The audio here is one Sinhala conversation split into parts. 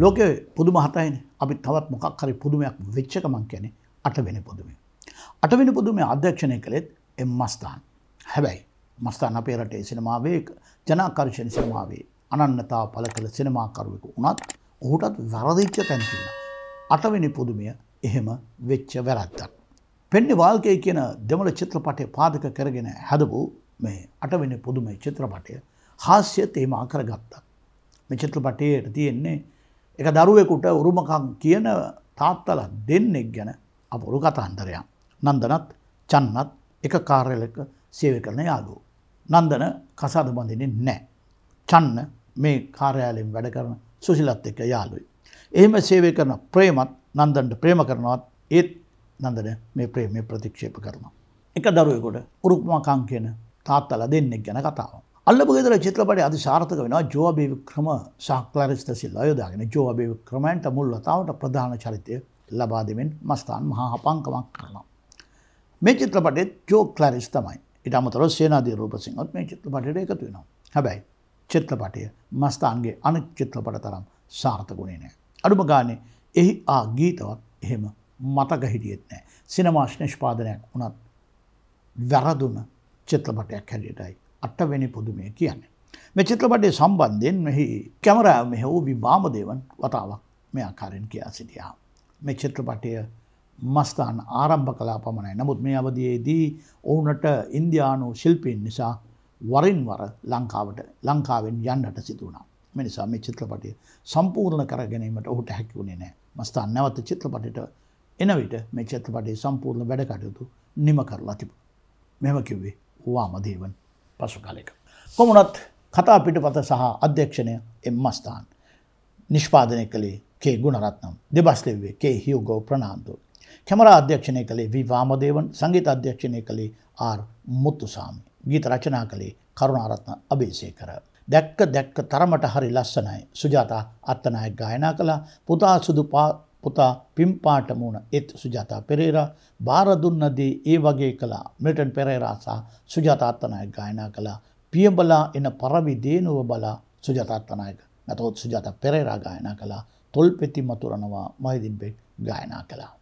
ලෝකෙ පුදුම හතයින අපි තවත් මොකක් හරි පුදුමයක් වෙච්චකමක් කියැනෙ අටවෙන පුදුමේ. අටවෙන පුදුමේ අධ්‍යක්ෂණය කළෙත් එම් මස්ථාන්. හැබැයි මස්ථාන අපේ රටේ සිනමාවේ ජනාකර්ශණ සිනමාවේ අනන්නතා පල කළ සිනමාකරුවෙකු උනත් ඔහුටත් වැරදිච්ච තැන්තිෙන. අටවෙනි පුදුමය එහෙම වෙච්ච වැරැත්තක්. පෙන්ඩි වාල්කය කියන දෙමළ චිත්‍රපටය පාදක කරගෙන හැදපු මේ අටවෙනි පුදුමයි චිත්‍රපටය හාස්‍ය තේමා කරගත්තා. මේ චිත්‍රපටයට තියෙන්නේ එක දරුවෙකුට උරුමකං කියන තාත්තල දෙන්නෙක් ගැන අපොරු කතාන්දරයක්. නන්දනත් චන්නත් එක කාර්යලක සේව කරන යාලුව. නන්දන කසාද බඳින්නේ නෑ. චන්න මේ කාර්යාලයෙන් වැඩ කරන සුසිලත් එක යාලුයි. එහෙම සේවය කරන ප්‍රේමත් නන්දන්ට ප්‍රේම කරනවත් ඒත් නන්දන මේ ප්‍රේමය ප්‍රතික්ෂේප කරනවා. එක දරුවෙකොට උරුක්මකං කියන තාත්තල දෙන්නෙක් ගැන කතාව. අල්ලපුගෙදර චිත්‍රපට අධි සාර්ථක වෙනවා ජෝබේ වික්‍රම සාක්ලරිස්ත සිල් අයෝදාගෙන ජෝබේ වික්‍රමයන්ට මුල් වතාවට ප්‍රධාන චරිතය ලබා දෙමෙන් මස්ථාන් මහා හපංකමක් කරනවා. මේ චිත්‍රපටෙත් ජෝ ක්ලරිස් තමයි ඉට අමතර සේනාදී රූපසිංහත් මේ චිත්‍රපටට එකතු වෙනවා. හැබැයි චිත්‍රපටය මස්ථාන්ගේ අනි චිත්‍රපට තරම් සාර්ථකුණේ නෑ. අඩුම ගානේ එහි ආ ගීතවත් එහෙම මතක හිටියෙත් නෑ. සිනමාශ් නිෂ්පාදනයක් වනත් වැරදුන චිත්‍රපටයක් හැඩියටයි අටවැනි පුදුමය කියන්නේ. මෙ චිත්‍රපටේ සම්බන්ධයෙන් මෙහි කැමරෑ මෙහ වූ විභාමදේවන් වතාවක් මෙ ආකාරෙන් කියා සිටියා. මෙ චිත්‍රපටය මස්ථාන ආරම්භ කලා පමණයි නමුත් මේ අවදයේදී ඔවුනට ඉන්දයානු ශිල්පීන් නිසා වරින් වර ලංකාවට ලංකාවෙන් යන්නට සිදුවනා. මිනිසා මේ චිත්‍රපටය සම්පූර්ණ කරගැනීමට ඔහුට හැකිවුණේ නෑ මස්ථාන් නැවත චිත්‍රපටට එනවිට මේ චිත්‍රපටේ සම්පූර්ණ වැඩකටයුතු නිම කරලා තිබ. මෙම කිව්වේ වාමදේවන් පසු කලෙක. කොමුණත් කතා පිටපත සහ අධ්‍යක්ෂණය එම්මස්ථාන්. නිෂ්පාදනය කළේ කේ ගුණරත්නම් දෙබස්ලෙව්වේ කේ හියෝගෝ ප්‍රනාාන්තු. කැමරා අධ්‍යක්ෂණය කළේ විවාමදේවන් සංගීත අධ්‍යක්ෂණය කළේ ආර් මුත්තුසාමි. ගීත රචනා කළේ කරුණාරත්න අභේසය කර. දැක්ක දැක්ක තරමට හරි ලස්සනයි සුජාතා අත්තනායක් ගායනා කලා පුතා සුදු පා පුතා පිම්පාට මුණ එත් සුජාතා පෙරේරා බාර දුන්නදී ඒ වගේ කළා මිල්ටන් පෙරේරා සහ සුජාතා අත්තනායක ගායනා කළා පියඹලා එන පරවි දේනුව බලා සුජාතා අත්තනායක නැතහොත් සුජාතා පෙරේරා ගායනා කළා තොල්පෙති මතුරනවා මහිදින් බෙක් ගායනා කළා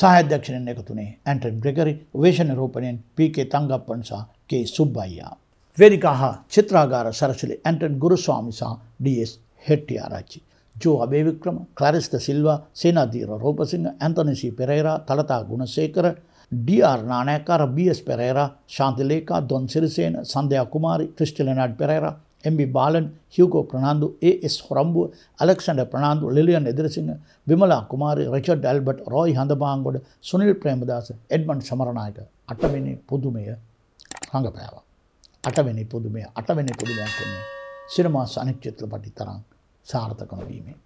සහධ්‍යක්ෂණයෙන් එකතුනේ ඇන්ටන් ග්‍රෙගරි වේශන රෝපණයෙන් පීකේ තංගප්පන් සහ කේ සුබ්බයියා. වේදිකා හා චිත්‍රාගාර සරසලි ඇන්ටන් ගුරුස්වාමි සහ ඩස් හෙට්ටියාරච්චි. ජෝ අභේවික්‍රම කලරිස්ත සිල්වා සේනාදීර රෝපසිංහ ඇන්තනිසි පෙරේරා තලතා ගුණසේකර ඩර් නානෑකාර බස් පෙරේරා ශාන්තිලේකා දොන් සිරිසේන සන්ධයා කුමාරි ක්‍රිස්ටිලනාඩ් පෙරේරා එම්බි බාලන් හියකෝ ප්‍රනාාන්දු ඒස් හොරම්බුව අලෙක්ෂන්ඩ ප්‍රනාාන්දු ලිලියන් එදිරසිංහ විමලා කුමාරි රචඩ් ඇල්බට් රෝයි හඳපාංගොඩ සුනිල් ප්‍රේමදාස එඩ්මන් සමරණයක අටවෙනි පුදුමය හඟපෑවා. අටවෙනි පුදුමය අටවෙනි පුදුමයක් වන්නේ සිනමා සනිච්චිත්‍ර පටි තරම්. සාර්ථක නොවීමේ